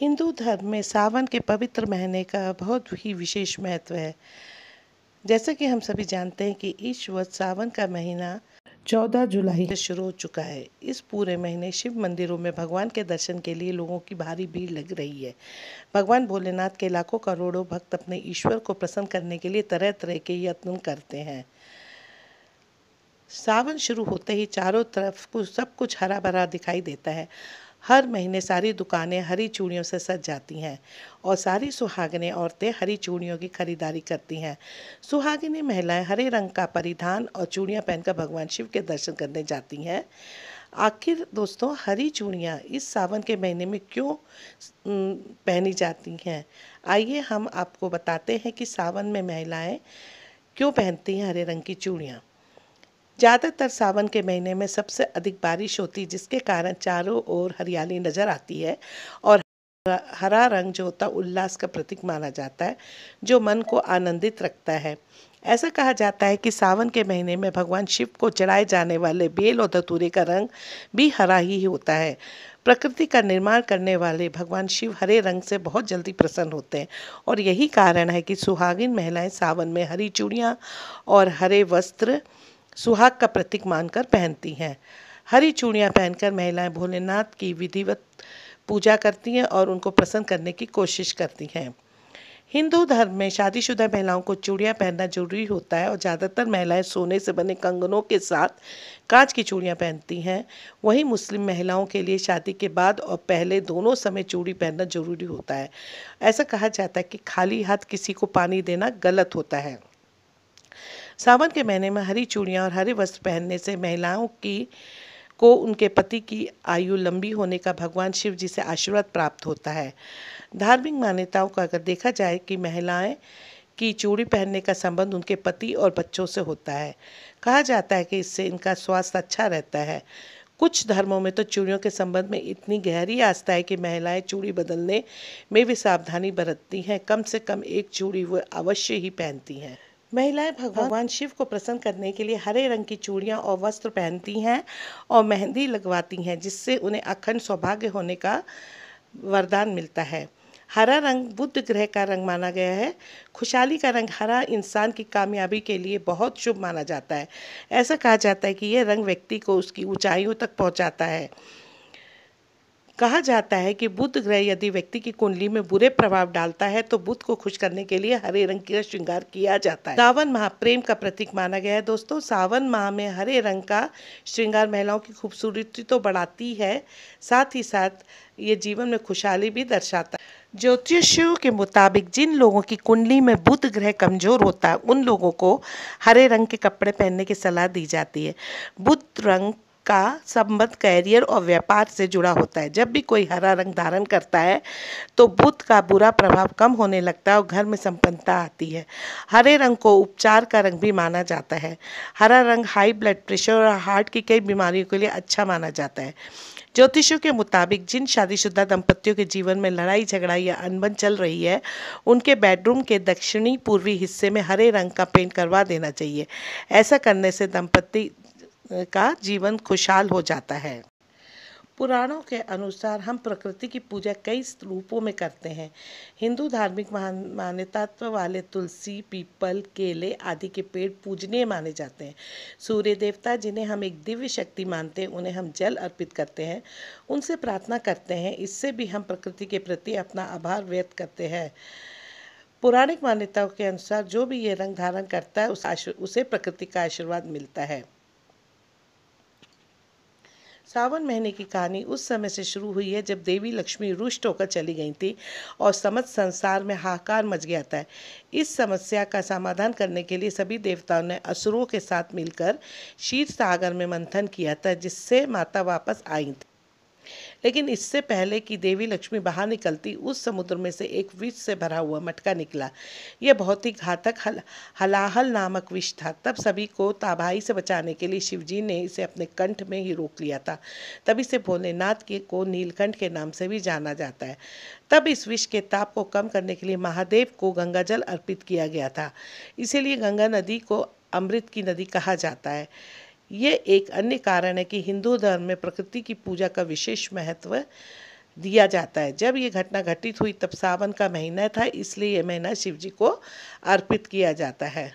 हिंदू धर्म में सावन के पवित्र महीने का बहुत ही विशेष महत्व है जैसे कि हम सभी जानते हैं कि ईश्वर सावन का महीना 14 जुलाई से शुरू हो चुका है इस पूरे महीने शिव मंदिरों में भगवान के दर्शन के लिए लोगों की भारी भीड़ लग रही है भगवान भोलेनाथ के लाखों करोड़ों भक्त अपने ईश्वर को प्रसन्न करने के लिए तरह तरह के यत्न करते हैं सावन शुरू होते ही चारों तरफ कुछ सब कुछ हरा भरा दिखाई देता है हर महीने सारी दुकानें हरी चूड़ियों से सज जाती हैं और सारी सुहागिनें औरतें हरी चूड़ियों की खरीदारी करती हैं सुहागिनी महिलाएं हरे रंग का परिधान और चूड़ियाँ पहनकर भगवान शिव के दर्शन करने जाती हैं आखिर दोस्तों हरी चूड़ियाँ इस सावन के महीने में क्यों पहनी जाती हैं आइए हम आपको बताते हैं कि सावन में महिलाएं क्यों पहनती हैं हरे रंग की चूड़ियाँ ज़्यादातर सावन के महीने में सबसे अधिक बारिश होती जिसके कारण चारों ओर हरियाली नज़र आती है और हरा रंग जो होता उल्लास का प्रतीक माना जाता है जो मन को आनंदित रखता है ऐसा कहा जाता है कि सावन के महीने में भगवान शिव को चढ़ाए जाने वाले बेल और धतूरे का रंग भी हरा ही होता है प्रकृति का निर्माण करने वाले भगवान शिव हरे रंग से बहुत जल्दी प्रसन्न होते हैं और यही कारण है कि सुहागिन महिलाएं सावन में हरी चूड़ियाँ और हरे वस्त्र सुहाग का प्रतीक मानकर पहनती हैं हरी चूड़ियाँ पहनकर महिलाएं भोलेनाथ की विधिवत पूजा करती हैं और उनको प्रसन्न करने की कोशिश करती हैं हिंदू धर्म में शादीशुदा महिलाओं को चूड़ियाँ पहनना जरूरी होता है और ज़्यादातर महिलाएं सोने से बने कंगनों के साथ कांच की चूड़ियाँ पहनती हैं वहीं मुस्लिम महिलाओं के लिए शादी के बाद और पहले दोनों समय चूड़ी पहनना जरूरी होता है ऐसा कहा जाता है कि खाली हाथ किसी को पानी देना गलत होता है सावन के महीने में हरी चूड़ियाँ और हरे वस्त्र पहनने से महिलाओं की को उनके पति की आयु लंबी होने का भगवान शिव जी से आशीर्वाद प्राप्त होता है धार्मिक मान्यताओं का अगर देखा जाए कि महिलाएं की चूड़ी पहनने का संबंध उनके पति और बच्चों से होता है कहा जाता है कि इससे इनका स्वास्थ्य अच्छा रहता है कुछ धर्मों में तो चूड़ियों के संबंध में इतनी गहरी आस्था है कि महिलाएं चूड़ी बदलने में भी सावधानी बरतती हैं कम से कम एक चूड़ी वह अवश्य ही पहनती हैं महिलाएं भगवान हाँ। शिव को प्रसन्न करने के लिए हरे रंग की चूड़ियां और वस्त्र पहनती हैं और मेहंदी लगवाती हैं जिससे उन्हें अखंड सौभाग्य होने का वरदान मिलता है हरा रंग बुद्ध ग्रह का रंग माना गया है खुशहाली का रंग हरा इंसान की कामयाबी के लिए बहुत शुभ माना जाता है ऐसा कहा जाता है कि यह रंग व्यक्ति को उसकी ऊंचाइयों तक पहुंचाता है कहा जाता है कि बुध ग्रह यदि व्यक्ति की कुंडली में बुरे प्रभाव डालता है तो बुध को खुश करने के लिए हरे रंग का श्रृंगार किया जाता है सावन माह प्रेम का प्रतीक माना गया है दोस्तों सावन माह में हरे रंग का श्रृंगार महिलाओं की खूबसूरती तो बढ़ाती है साथ ही साथ ये जीवन में खुशहाली भी दर्शाता है ज्योतिषियों के मुताबिक जिन लोगों की कुंडली में बुध ग्रह कमजोर होता है उन लोगों को हरे रंग के कपड़े पहनने की सलाह दी जाती है बुध रंग का संबंध कैरियर और व्यापार से जुड़ा होता है जब भी कोई हरा रंग धारण करता है तो बुध का बुरा प्रभाव कम होने लगता है और घर में संपन्नता आती है हरे रंग को उपचार का रंग भी माना जाता है हरा रंग हाई ब्लड प्रेशर और हार्ट की कई बीमारियों के लिए अच्छा माना जाता है ज्योतिषों के मुताबिक जिन शादीशुदा दंपतियों के जीवन में लड़ाई झगड़ा या अनबन चल रही है उनके बेडरूम के दक्षिणी पूर्वी हिस्से में हरे रंग का पेंट करवा देना चाहिए ऐसा करने से दंपति का जीवन खुशहाल हो जाता है पुराणों के अनुसार हम प्रकृति की पूजा कई रूपों में करते हैं हिंदू धार्मिक मान्यतात्व वाले तुलसी पीपल केले आदि के पेड़ पूजनीय माने जाते हैं सूर्य देवता जिन्हें हम एक दिव्य शक्ति मानते हैं उन्हें हम जल अर्पित करते हैं उनसे प्रार्थना करते हैं इससे भी हम प्रकृति के प्रति अपना आभार व्यक्त करते हैं पौराणिक मान्यताओं के अनुसार जो भी ये रंग धारण करता है उस उसे प्रकृति का आशीर्वाद मिलता है सावन महीने की कहानी उस समय से शुरू हुई है जब देवी लक्ष्मी रुष्ट होकर चली गई थी और समस्त संसार में हाहाकार मच गया था इस समस्या का समाधान करने के लिए सभी देवताओं ने असुरों के साथ मिलकर शीत सागर में मंथन किया था जिससे माता वापस आई थी लेकिन इससे पहले कि देवी लक्ष्मी बाहर निकलती उस समुद्र में से एक विष से भरा हुआ मटका निकला यह बहुत ही घातक हल हलाहल नामक विष था तब सभी को ताबाही से बचाने के लिए शिवजी ने इसे अपने कंठ में ही रोक लिया था तब इसे भोलेनाथ के को नीलकंठ के नाम से भी जाना जाता है तब इस विष के ताप को कम करने के लिए महादेव को गंगा जल अर्पित किया गया था इसीलिए गंगा नदी को अमृत की नदी कहा जाता है ये एक अन्य कारण है कि हिंदू धर्म में प्रकृति की पूजा का विशेष महत्व दिया जाता है जब ये घटना घटित हुई तब सावन का महीना था इसलिए यह महीना शिव जी को अर्पित किया जाता है